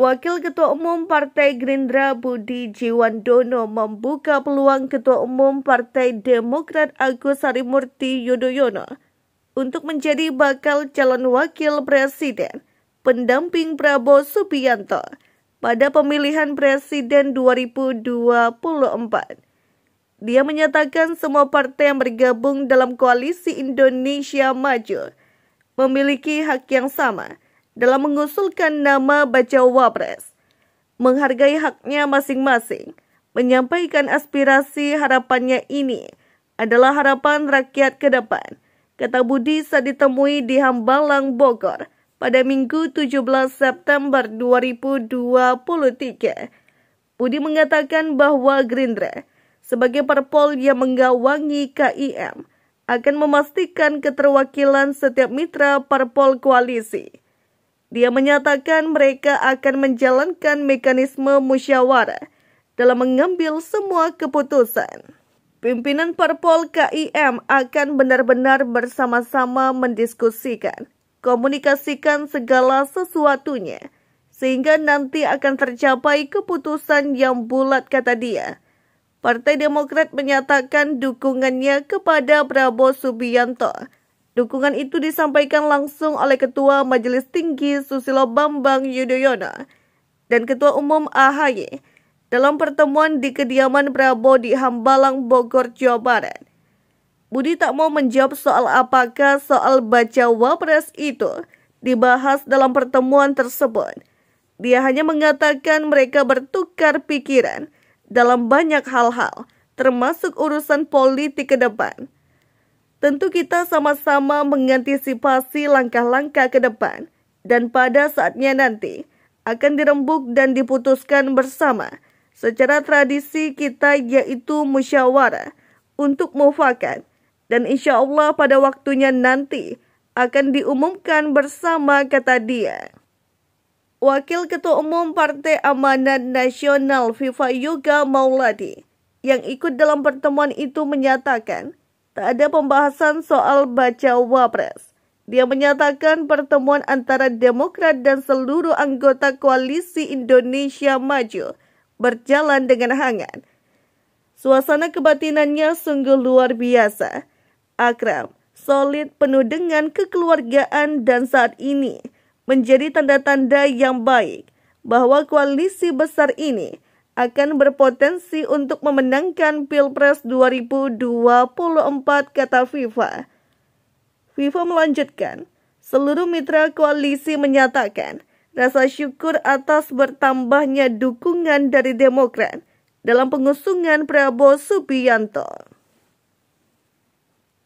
Wakil Ketua Umum Partai Gerindra Budi Jiwandono membuka peluang Ketua Umum Partai Demokrat Agus Harimurti Yudhoyono untuk menjadi bakal calon wakil presiden pendamping Prabowo Subianto pada pemilihan presiden 2024. Dia menyatakan semua partai yang bergabung dalam koalisi Indonesia Maju memiliki hak yang sama dalam mengusulkan nama baca wapres. menghargai haknya masing-masing, menyampaikan aspirasi harapannya ini adalah harapan rakyat ke depan, kata Budi saat ditemui di Hambalang, Bogor pada Minggu 17 September 2023. Budi mengatakan bahwa Gerindra sebagai parpol yang menggawangi KIM akan memastikan keterwakilan setiap mitra parpol koalisi. Dia menyatakan mereka akan menjalankan mekanisme musyawarah dalam mengambil semua keputusan. Pimpinan Parpol KIM akan benar-benar bersama-sama mendiskusikan komunikasikan segala sesuatunya, sehingga nanti akan tercapai keputusan yang bulat kata dia. Partai Demokrat menyatakan dukungannya kepada Prabowo Subianto. Dukungan itu disampaikan langsung oleh Ketua Majelis Tinggi Susilo Bambang Yudhoyono dan Ketua Umum AHY dalam pertemuan di kediaman Prabowo di Hambalang, Bogor, Jawa Barat. Budi tak mau menjawab soal apakah soal baca wapres itu dibahas dalam pertemuan tersebut. Dia hanya mengatakan mereka bertukar pikiran dalam banyak hal-hal, termasuk urusan politik ke depan. Tentu kita sama-sama mengantisipasi langkah-langkah ke depan dan pada saatnya nanti akan dirembuk dan diputuskan bersama secara tradisi kita yaitu musyawarah untuk mufakat dan insya Allah pada waktunya nanti akan diumumkan bersama kata dia. Wakil Ketua Umum Partai Amanat Nasional Viva Yoga Mauladi yang ikut dalam pertemuan itu menyatakan tak ada pembahasan soal baca wapres. Dia menyatakan pertemuan antara Demokrat dan seluruh anggota koalisi Indonesia Maju berjalan dengan hangat. Suasana kebatinannya sungguh luar biasa akrab, solid, penuh dengan kekeluargaan dan saat ini menjadi tanda-tanda yang baik bahwa koalisi besar ini akan berpotensi untuk memenangkan Pilpres 2024 kata FIFA. FIFA melanjutkan, seluruh mitra koalisi menyatakan rasa syukur atas bertambahnya dukungan dari Demokrat dalam pengusungan Prabowo Subianto.